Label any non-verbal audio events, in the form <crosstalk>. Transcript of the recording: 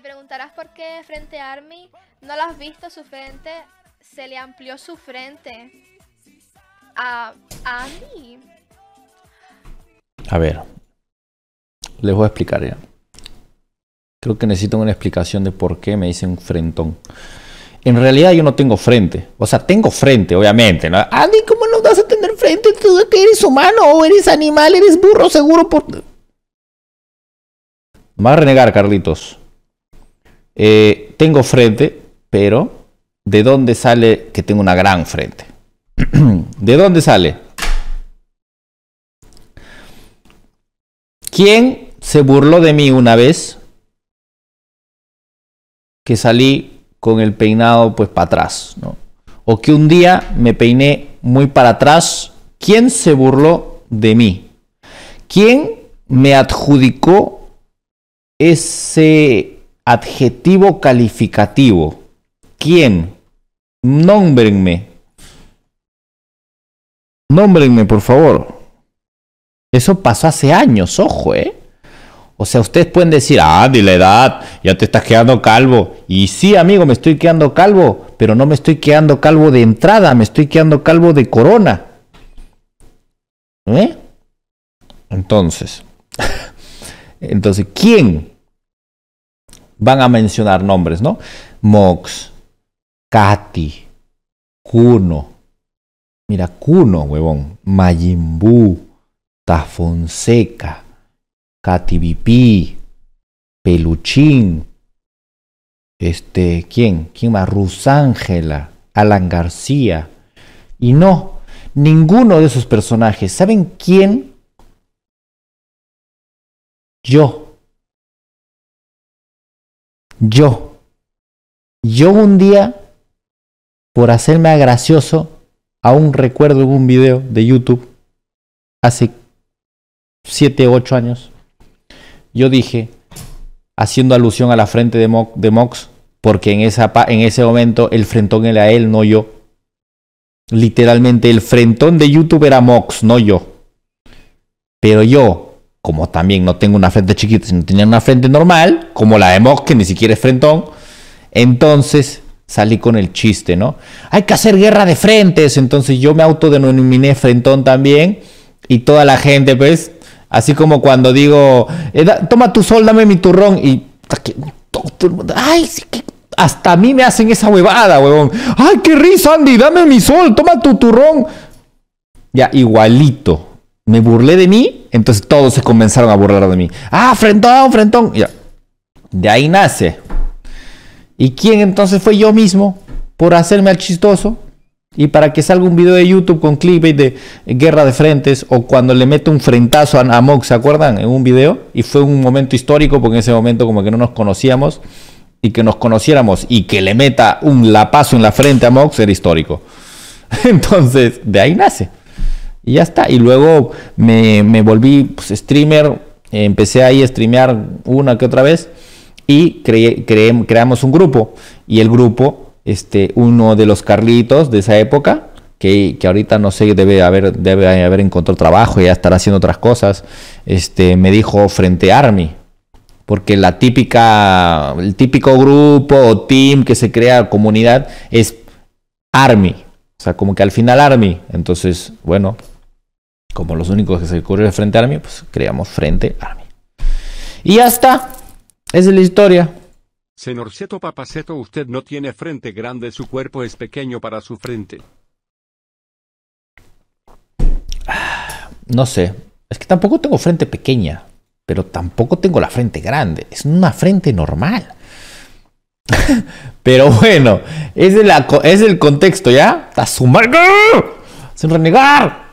preguntarás por qué frente a Army no lo has visto su frente. Se le amplió su frente. A, ani A ver. Les voy a explicar ya. Creo que necesito una explicación de por qué me dicen frentón. En realidad yo no tengo frente. O sea, tengo frente, obviamente. ¿no? Andy, ¿cómo no vas a tener frente? Tú que eres humano o eres animal, eres burro, seguro por... Más va renegar, Carlitos. Eh, tengo frente, pero ¿de dónde sale que tengo una gran frente? <clears throat> ¿De dónde sale? ¿Quién se burló de mí una vez que salí con el peinado pues para atrás? ¿no? O que un día me peiné muy para atrás. ¿Quién se burló de mí? ¿Quién me adjudicó ese Adjetivo calificativo. ¿Quién? Nómbrenme. Nómbrenme, por favor. Eso pasó hace años, ojo, ¿eh? O sea, ustedes pueden decir, ah, de la edad, ya te estás quedando calvo. Y sí, amigo, me estoy quedando calvo, pero no me estoy quedando calvo de entrada, me estoy quedando calvo de corona. ¿Eh? Entonces, <laughs> entonces, ¿quién? van a mencionar nombres, ¿no? Mox, Katy, Kuno. Mira, Kuno, huevón. Mayimbu, Tafonseca, Catibipi, Peluchín. Este, ¿quién? ¿Quién más? Rusángela, Alan García. Y no, ninguno de esos personajes. ¿Saben quién? Yo yo. Yo un día, por hacerme gracioso, aún recuerdo un video de YouTube hace 7, 8 años. Yo dije, haciendo alusión a la frente de, Mox, porque en, esa en ese momento el frentón era él, no yo. Literalmente el frentón de YouTube era Mox, no yo. Pero yo, como también no tengo una frente chiquita, sino tenía una frente normal, como la de que ni siquiera es frentón, entonces salí con el chiste, ¿no? Hay que hacer guerra de frentes, entonces yo me autodenominé frentón también, y toda la gente, pues, así como cuando digo, eh, toma tu sol, dame mi turrón, y hasta a mí me hacen esa huevada, huevón. Ay, qué risa, Andy, dame mi sol, toma tu turrón. Ya, igualito me burlé de mí, entonces todos se comenzaron a burlar de mí. Ah, frentón, frentón. Ya. De ahí nace. ¿Y quién entonces fue yo mismo por hacerme al chistoso? Y para que salga un video de YouTube con clickbait de guerra de frentes o cuando le mete un frentazo a, a Mox, ¿se acuerdan? En un video. Y fue un momento histórico porque en ese momento como que no nos conocíamos y que nos conociéramos y que le meta un lapazo en la frente a Mox era histórico. <laughs> Entonces, de ahí nace. Y ya está. Y luego me, volví pues, streamer, empecé ahí a streamear una que otra vez y creamos un grupo. Y el grupo, este, uno de los Carlitos de esa época, que, que, ahorita no sé, debe haber, debe haber encontrado trabajo, y estar haciendo otras cosas, este, me dijo frente Army. Porque la típica, el típico grupo o team que se crea comunidad es Army. O sea, como que al final Army. Entonces, bueno, como los únicos que se de frente Army, pues creamos frente Army. Y ya está. Esa es la historia. Senorceto Papaceto, usted no tiene frente grande, su cuerpo es pequeño para su frente. No sé, es que tampoco tengo frente pequeña, pero tampoco tengo la frente grande, es una frente normal. <laughs> Pero bueno, ese es, el contexto, ¿ya? ¡Tazumarga! ¡Sin renegar!